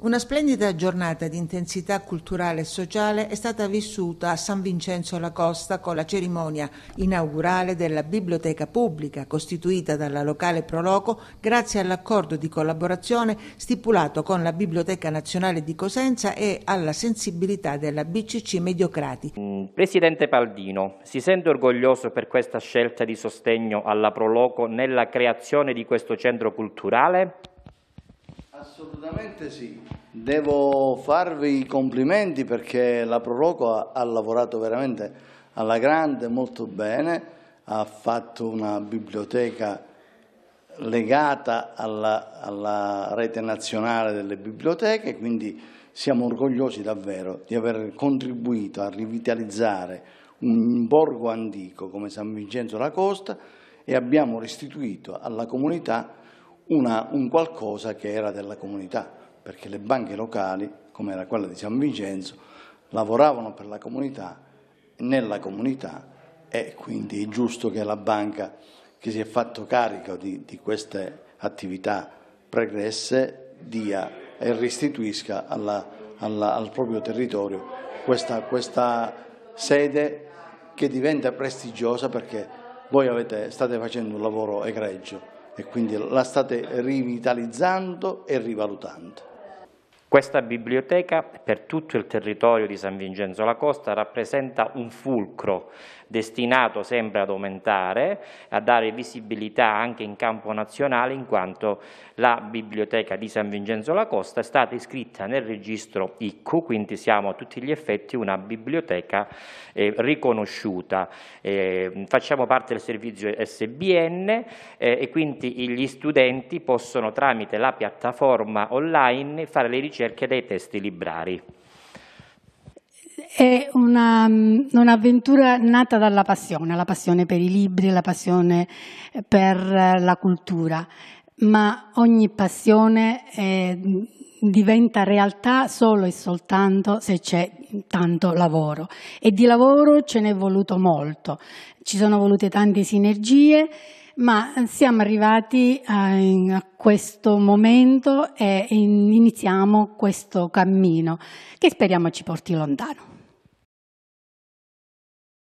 Una splendida giornata di intensità culturale e sociale è stata vissuta a San Vincenzo la Costa con la cerimonia inaugurale della biblioteca pubblica costituita dalla locale Proloco grazie all'accordo di collaborazione stipulato con la Biblioteca Nazionale di Cosenza e alla sensibilità della BCC Mediocrati. Mm, Presidente Paldino, si sente orgoglioso per questa scelta di sostegno alla Proloco nella creazione di questo centro culturale? Assolutamente sì. Devo farvi i complimenti perché la Proroco ha, ha lavorato veramente alla grande, molto bene, ha fatto una biblioteca legata alla, alla rete nazionale delle biblioteche, quindi siamo orgogliosi davvero di aver contribuito a rivitalizzare un borgo antico come San Vincenzo la Costa e abbiamo restituito alla comunità una, un qualcosa che era della comunità, perché le banche locali, come era quella di San Vincenzo, lavoravano per la comunità, nella comunità e quindi è giusto che la banca che si è fatto carico di, di queste attività pregresse dia e restituisca alla, alla, al proprio territorio questa, questa, sede che diventa prestigiosa perché voi avete, state facendo un lavoro egregio e quindi la state rivitalizzando e rivalutando. Questa biblioteca per tutto il territorio di San Vincenzo la Costa rappresenta un fulcro destinato sempre ad aumentare, a dare visibilità anche in campo nazionale in quanto la biblioteca di San Vincenzo la Costa è stata iscritta nel registro ICCU, quindi siamo a tutti gli effetti una biblioteca eh, riconosciuta. Eh, facciamo parte del servizio SBN eh, e quindi gli studenti possono tramite la piattaforma online fare le ricerche ricerche dei testi librari. È una, mm, un'avventura nata dalla passione, la passione per i libri, la passione eh, per eh, la cultura, ma ogni passione è, eh, mm, diventa realtà solo e soltanto se c'è tanto lavoro e di lavoro ce n'è voluto molto, ci sono volute tante sinergie ma siamo arrivati eh, a, questo momento e iniziamo questo cammino che speriamo ci porti lontano.